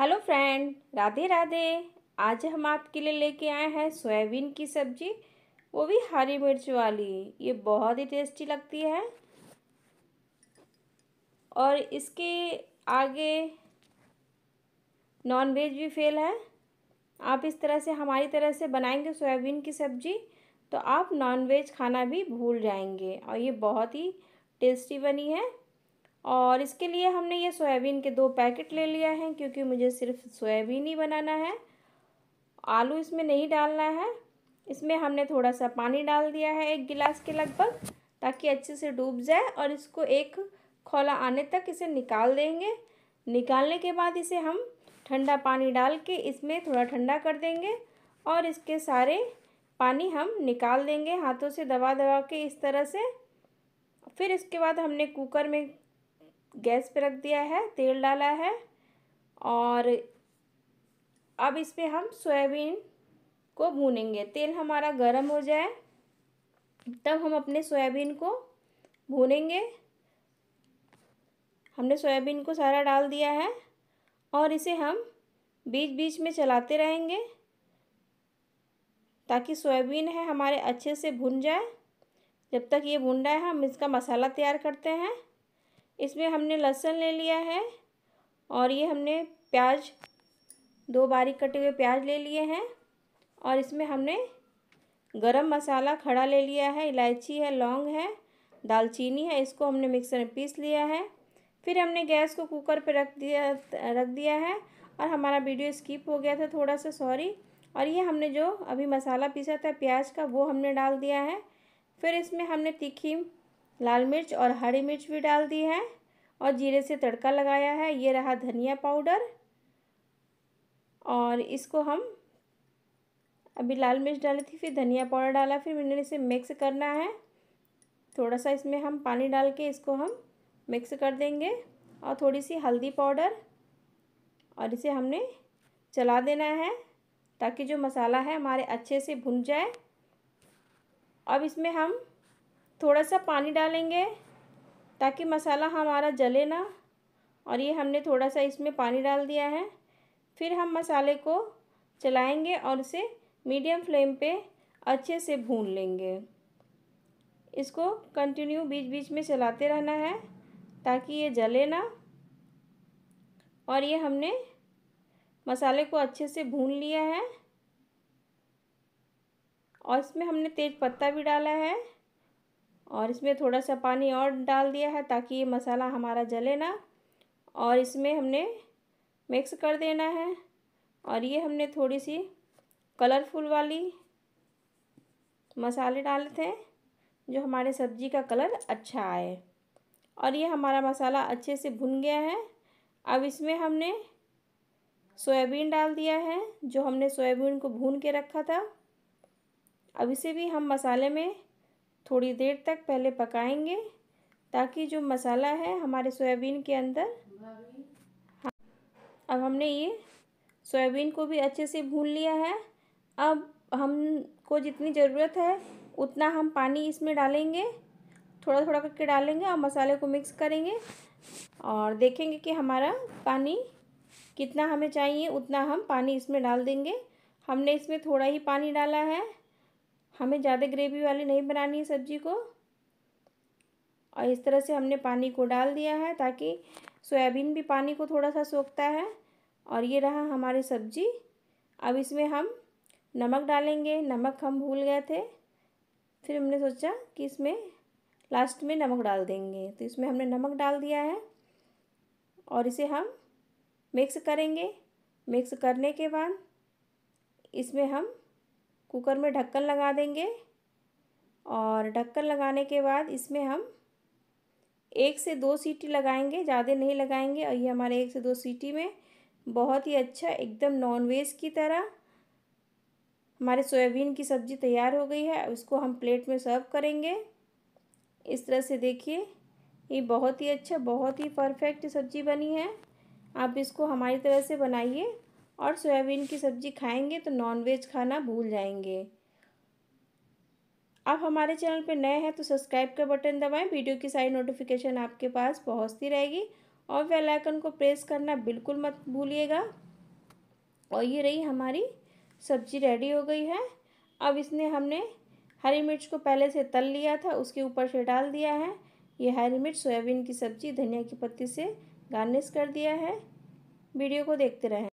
Hello friend Radhe Radhe आज हम आपके लिए लेके आए हैं सोयाबीन की सब्जी वो भी हरी मिर्च वाली ये बहुत ही टेस्टी लगती है और इसके आगे नॉन वेज भी फेल है आप इस तरह से हमारी तरह से बनाएंगे सोयाबीन की सब्जी तो आप नॉन वेज खाना भी भूल जाएंगे और ये बहुत ही टेस्टी बनी है और इसके लिए हमने ये सोयाबीन के दो पैकेट ले लिया है क्योंकि मुझे सिर्फ सोयाबीन ही बनाना है आलू इसमें नहीं डालना है इसमें हमने थोड़ा सा पानी डाल दिया है एक गिलास के लगभग ताकि अच्छे से डूब जाए और इसको एक खोला आने तक इसे निकाल देंगे निकालने के बाद इसे हम ठंडा पानी डाल के इसमें थोड़ा ठंडा कर देंगे और इसके सारे पानी हम निकाल देंगे हाथों से दबा दबा के इस तरह से फिर इसके बाद हमने कुकर में गैस पे रख दिया है तेल डाला है और अब इस पर हम सोयाबीन को भूनेंगे तेल हमारा गर्म हो जाए तब हम अपने सोयाबीन को भूनेंगे हमने सोयाबीन को सारा डाल दिया है और इसे हम बीच बीच में चलाते रहेंगे ताकि सोयाबीन है हमारे अच्छे से भुन जाए जब तक ये भुन रहा है हम इसका मसाला तैयार करते हैं इसमें हमने लहसुन ले लिया है और ये हमने प्याज दो बारीक कटे हुए प्याज ले लिए हैं और इसमें हमने गरम मसाला खड़ा ले लिया है इलायची है लौंग है दालचीनी है इसको हमने मिक्सर में पीस लिया है फिर हमने गैस को कुकर पर रख दिया रख दिया है और हमारा वीडियो स्किप हो गया था थोड़ा सा सॉरी और ये हमने जो अभी मसाला पीसा था प्याज का वो हमने डाल दिया है फिर इसमें हमने तीखी लाल मिर्च और हरी मिर्च भी डाल दी है और जीरे से तड़का लगाया है ये रहा धनिया पाउडर और इसको हम अभी लाल मिर्च डाली थी फिर धनिया पाउडर डाला फिर मैंने इसे मिक्स करना है थोड़ा सा इसमें हम पानी डाल के इसको हम मिक्स कर देंगे और थोड़ी सी हल्दी पाउडर और इसे हमने चला देना है ताकि जो मसाला है हमारे अच्छे से भुन जाए अब इसमें हम थोड़ा सा पानी डालेंगे ताकि मसाला हमारा जले ना और ये हमने थोड़ा सा इसमें पानी डाल दिया है फिर हम मसाले को चलाएंगे और उसे मीडियम फ्लेम पे अच्छे से भून लेंगे इसको कंटिन्यू बीच बीच में चलाते रहना है ताकि ये जले ना और ये हमने मसाले को अच्छे से भून लिया है और इसमें हमने तेज पत्ता भी डाला है और इसमें थोड़ा सा पानी और डाल दिया है ताकि ये मसाला हमारा जले ना और इसमें हमने मिक्स कर देना है और ये हमने थोड़ी सी कलरफुल वाली मसाले डाले थे जो हमारे सब्जी का कलर अच्छा आए और ये हमारा मसाला अच्छे से भुन गया है अब इसमें हमने सोयाबीन डाल दिया है जो हमने सोयाबीन को भून के रखा था अब इसे भी हम मसाले में थोड़ी देर तक पहले पकाएंगे ताकि जो मसाला है हमारे सोयाबीन के अंदर हाँ। अब हमने ये सोयाबीन को भी अच्छे से भून लिया है अब हमको जितनी ज़रूरत है उतना हम पानी इसमें डालेंगे थोड़ा थोड़ा करके डालेंगे और मसाले को मिक्स करेंगे और देखेंगे कि हमारा पानी कितना हमें चाहिए उतना हम पानी इसमें डाल देंगे हमने इसमें थोड़ा ही पानी डाला है हमें ज़्यादा ग्रेवी वाली नहीं बनानी है सब्जी को और इस तरह से हमने पानी को डाल दिया है ताकि सोयाबीन भी पानी को थोड़ा सा सोखता है और ये रहा हमारी सब्जी अब इसमें हम नमक डालेंगे नमक हम भूल गए थे फिर हमने सोचा कि इसमें लास्ट में नमक डाल देंगे तो इसमें हमने नमक डाल दिया है और इसे हम मिक्स करेंगे मिक्स करने के बाद इसमें हम कुकर में ढक्कन लगा देंगे और ढक्कन लगाने के बाद इसमें हम एक से दो सीटी लगाएंगे ज़्यादा नहीं लगाएंगे और ये हमारे एक से दो सीटी में बहुत ही अच्छा एकदम नॉनवेज की तरह हमारे सोयाबीन की सब्ज़ी तैयार हो गई है उसको हम प्लेट में सर्व करेंगे इस तरह से देखिए ये बहुत ही अच्छा बहुत ही परफेक्ट सब्ज़ी बनी है आप इसको हमारी तरह से बनाइए और सोयाबीन की सब्ज़ी खाएंगे तो नॉनवेज खाना भूल जाएंगे आप हमारे चैनल पर नए हैं तो सब्सक्राइब का बटन दबाएं वीडियो की सारी नोटिफिकेशन आपके पास पहुंचती रहेगी और बेल आइकन को प्रेस करना बिल्कुल मत भूलिएगा और ये रही हमारी सब्जी रेडी हो गई है अब इसने हमने हरी मिर्च को पहले से तल लिया था उसके ऊपर से डाल दिया है ये हरी मिर्च सोयाबीन की सब्जी धनिया की पत्ती से गार्निश कर दिया है वीडियो को देखते रहें